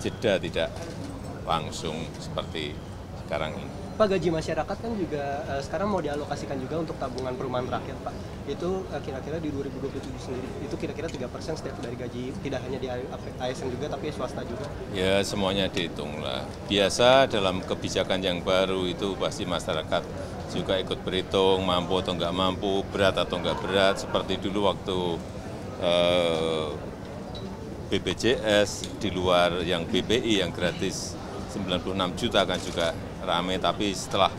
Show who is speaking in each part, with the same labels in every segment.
Speaker 1: jeda, tidak langsung seperti sekarang ini.
Speaker 2: Pak gaji masyarakat kan juga uh, sekarang mau dialokasikan juga untuk tabungan perumahan rakyat Pak. Itu eh, kira-kira uh, di 2027 sendiri itu kira-kira 3% setiap dari gaji tidak hanya di ASN juga tapi swasta juga.
Speaker 1: Ya semuanya dihitung lah. Biasa dalam kebijakan yang baru itu pasti masyarakat juga ikut berhitung mampu atau enggak mampu, berat atau enggak berat seperti dulu waktu uh, BPJS, di luar yang BPI yang gratis 96 juta kan juga rame, tapi setelah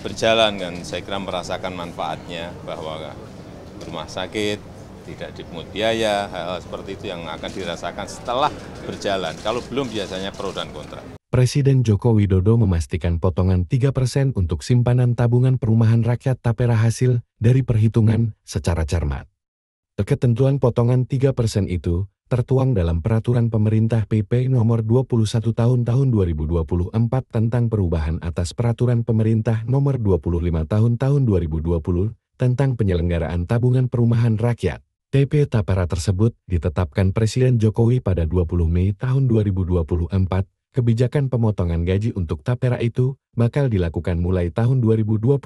Speaker 1: berjalan kan saya kira merasakan manfaatnya bahwa rumah sakit tidak dipungut biaya, hal, hal seperti itu yang akan dirasakan setelah berjalan. Kalau belum biasanya pro dan kontra.
Speaker 3: Presiden Joko Widodo memastikan potongan 3% untuk simpanan tabungan perumahan rakyat tapera hasil dari perhitungan secara cermat. Ketentuan potongan 3% itu tertuang dalam Peraturan Pemerintah PP Nomor 21 Tahun Tahun 2024 tentang perubahan atas Peraturan Pemerintah Nomor 25 Tahun Tahun 2020 tentang penyelenggaraan tabungan perumahan rakyat. TP Tapera tersebut ditetapkan Presiden Jokowi pada 20 Mei tahun 2024. Kebijakan pemotongan gaji untuk Tapera itu bakal dilakukan mulai tahun 2027.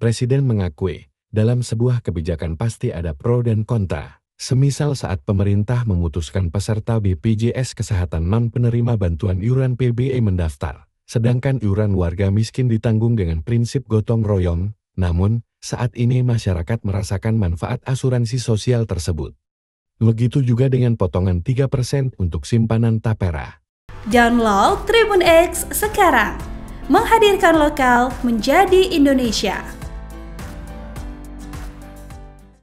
Speaker 3: Presiden mengakui, dalam sebuah kebijakan pasti ada pro dan kontra. Semisal saat pemerintah memutuskan peserta BPJS Kesehatan non penerima bantuan iuran PBE mendaftar, sedangkan iuran warga miskin ditanggung dengan prinsip gotong royong, namun saat ini masyarakat merasakan manfaat asuransi sosial tersebut. Begitu juga dengan potongan 3% untuk simpanan tapera.
Speaker 2: Download Tribun X sekarang, menghadirkan lokal menjadi Indonesia.